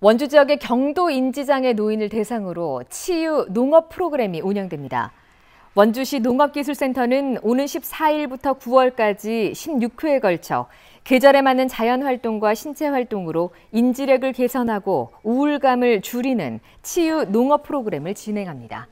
원주 지역의 경도 인지장애 노인을 대상으로 치유 농업 프로그램이 운영됩니다. 원주시 농업기술센터는 오는 14일부터 9월까지 16회에 걸쳐 계절에 맞는 자연활동과 신체활동으로 인지력을 개선하고 우울감을 줄이는 치유 농업 프로그램을 진행합니다.